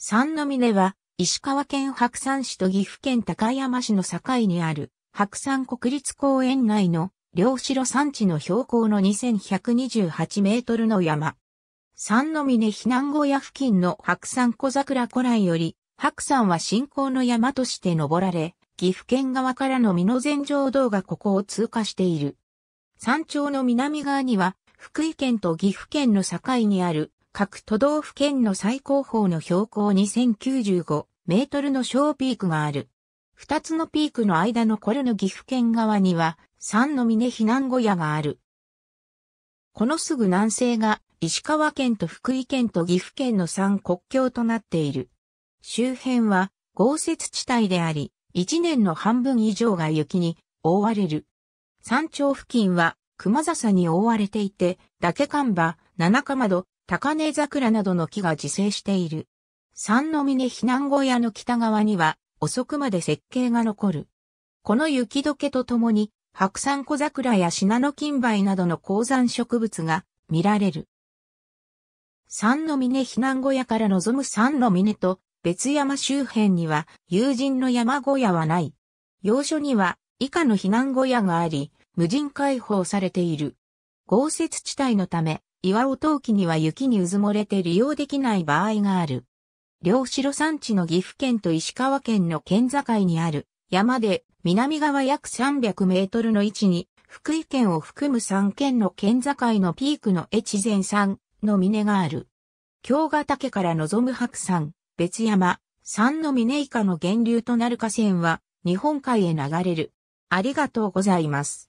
三峰は、石川県白山市と岐阜県高山市の境にある、白山国立公園内の、両城山地の標高の2128メートルの山。三峰避難小屋付近の白山小桜古来より、白山は信仰の山として登られ、岐阜県側からの美濃前上道がここを通過している。山頂の南側には、福井県と岐阜県の境にある各都道府県の最高峰の標高2095メートルの小ピークがある。二つのピークの間のこれの岐阜県側には、三の峰避難小屋がある。このすぐ南西が、石川県と福井県と岐阜県の三国境となっている。周辺は、豪雪地帯であり、一年の半分以上が雪に覆われる。山頂付近は、熊笹に覆われていて、岳間場、七か窓、高根桜などの木が自生している。三峰避難小屋の北側には遅くまで設計が残る。この雪解けとともに、白山小桜やシナノキンバイなどの高山植物が見られる。三の峰避難小屋から望む三の峰と別山周辺には友人の山小屋はない。要所には以下の避難小屋があり、無人開放されている。豪雪地帯のため、岩尾陶器には雪にうずもれて利用できない場合がある。両城山地の岐阜県と石川県の県境にある山で南側約300メートルの位置に福井県を含む3県の県境のピークの越前山の峰がある。京ヶ岳から望む白山、別山、山の峰以下の源流となる河川は日本海へ流れる。ありがとうございます。